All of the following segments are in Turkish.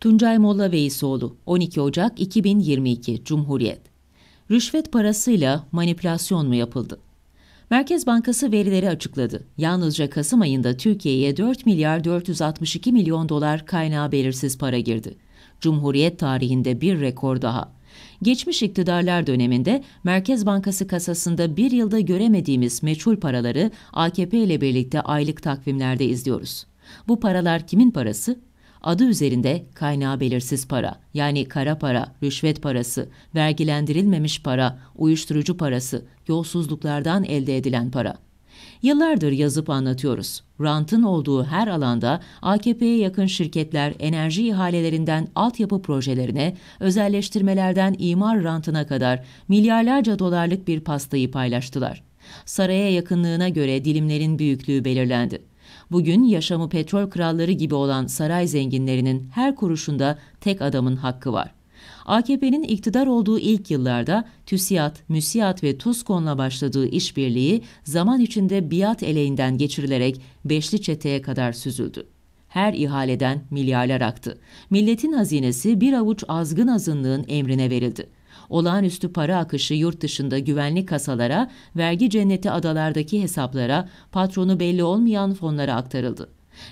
Tuncay Molla Veysoğlu, 12 Ocak 2022, Cumhuriyet. Rüşvet parasıyla manipülasyon mu yapıldı? Merkez Bankası verileri açıkladı. Yalnızca Kasım ayında Türkiye'ye 4 milyar 462 milyon dolar kaynağı belirsiz para girdi. Cumhuriyet tarihinde bir rekor daha. Geçmiş iktidarlar döneminde Merkez Bankası kasasında bir yılda göremediğimiz meçhul paraları AKP ile birlikte aylık takvimlerde izliyoruz. Bu paralar kimin parası? adı üzerinde kaynağı belirsiz para yani kara para, rüşvet parası, vergilendirilmemiş para, uyuşturucu parası, yolsuzluklardan elde edilen para. Yıllardır yazıp anlatıyoruz. Rantın olduğu her alanda AKP'ye yakın şirketler enerji ihalelerinden altyapı projelerine, özelleştirmelerden imar rantına kadar milyarlarca dolarlık bir pastayı paylaştılar. Saraya yakınlığına göre dilimlerin büyüklüğü belirlendi. Bugün yaşamı petrol kralları gibi olan saray zenginlerinin her kuruşunda tek adamın hakkı var. AKP'nin iktidar olduğu ilk yıllarda TÜSİAD, MÜSİAD ve TUSKON'la başladığı işbirliği zaman içinde biat eleğinden geçirilerek beşli çeteye kadar süzüldü. Her ihaleden milyarlar aktı. Milletin hazinesi bir avuç azgın azınlığın emrine verildi olağanüstü para akışı yurt dışında güvenli kasalara, vergi cenneti adalardaki hesaplara, patronu belli olmayan fonlara aktarıldı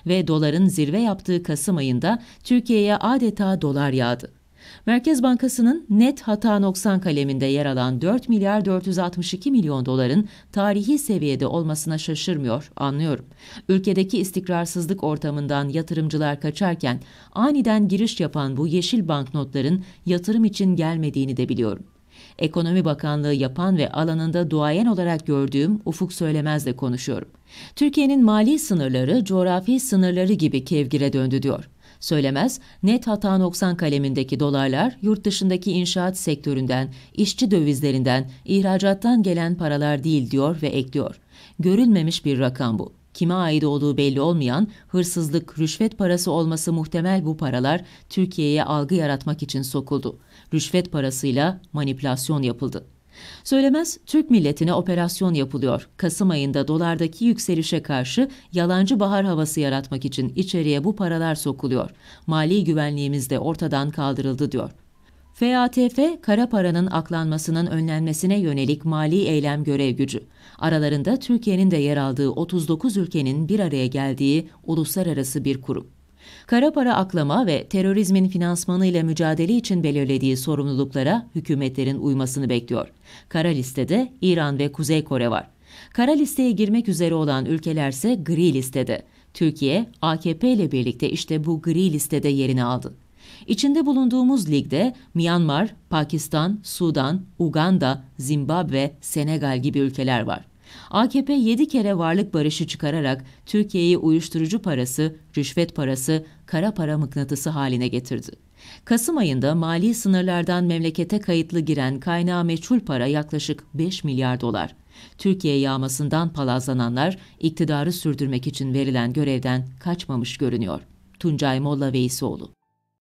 ve doların zirve yaptığı Kasım ayında Türkiye'ye adeta dolar yağdı. Merkez Bankası'nın net hata noksan kaleminde yer alan 4 milyar 462 milyon doların tarihi seviyede olmasına şaşırmıyor, anlıyorum. Ülkedeki istikrarsızlık ortamından yatırımcılar kaçarken aniden giriş yapan bu yeşil banknotların yatırım için gelmediğini de biliyorum. Ekonomi Bakanlığı yapan ve alanında duayen olarak gördüğüm Ufuk Söylemez'le konuşuyorum. Türkiye'nin mali sınırları coğrafi sınırları gibi kevgire döndü diyor. Söylemez, net hata 90 kalemindeki dolarlar yurt dışındaki inşaat sektöründen, işçi dövizlerinden, ihracattan gelen paralar değil diyor ve ekliyor. Görülmemiş bir rakam bu. Kime ait olduğu belli olmayan, hırsızlık, rüşvet parası olması muhtemel bu paralar Türkiye'ye algı yaratmak için sokuldu. Rüşvet parasıyla manipülasyon yapıldı. Söylemez Türk milletine operasyon yapılıyor. Kasım ayında dolardaki yükselişe karşı yalancı bahar havası yaratmak için içeriye bu paralar sokuluyor. Mali güvenliğimiz de ortadan kaldırıldı diyor. FATF, kara paranın aklanmasının önlenmesine yönelik mali eylem görev gücü. Aralarında Türkiye'nin de yer aldığı 39 ülkenin bir araya geldiği uluslararası bir kurum. Kara para aklama ve terörizmin finansmanı ile mücadele için belirlediği sorumluluklara hükümetlerin uymasını bekliyor. Kara listede İran ve Kuzey Kore var. Kara listeye girmek üzere olan ülkelerse gri listede. Türkiye, AKP ile birlikte işte bu gri listede yerini aldı. İçinde bulunduğumuz ligde Myanmar, Pakistan, Sudan, Uganda, Zimbabwe, Senegal gibi ülkeler var. AKP 7 kere varlık barışı çıkararak Türkiye'yi uyuşturucu parası, rüşvet parası, kara para mıknatısı haline getirdi. Kasım ayında mali sınırlardan memlekete kayıtlı giren kaynağı meçhul para yaklaşık 5 milyar dolar. Türkiye yağmasından palazlananlar iktidarı sürdürmek için verilen görevden kaçmamış görünüyor. Tuncay Molla Veysioğlu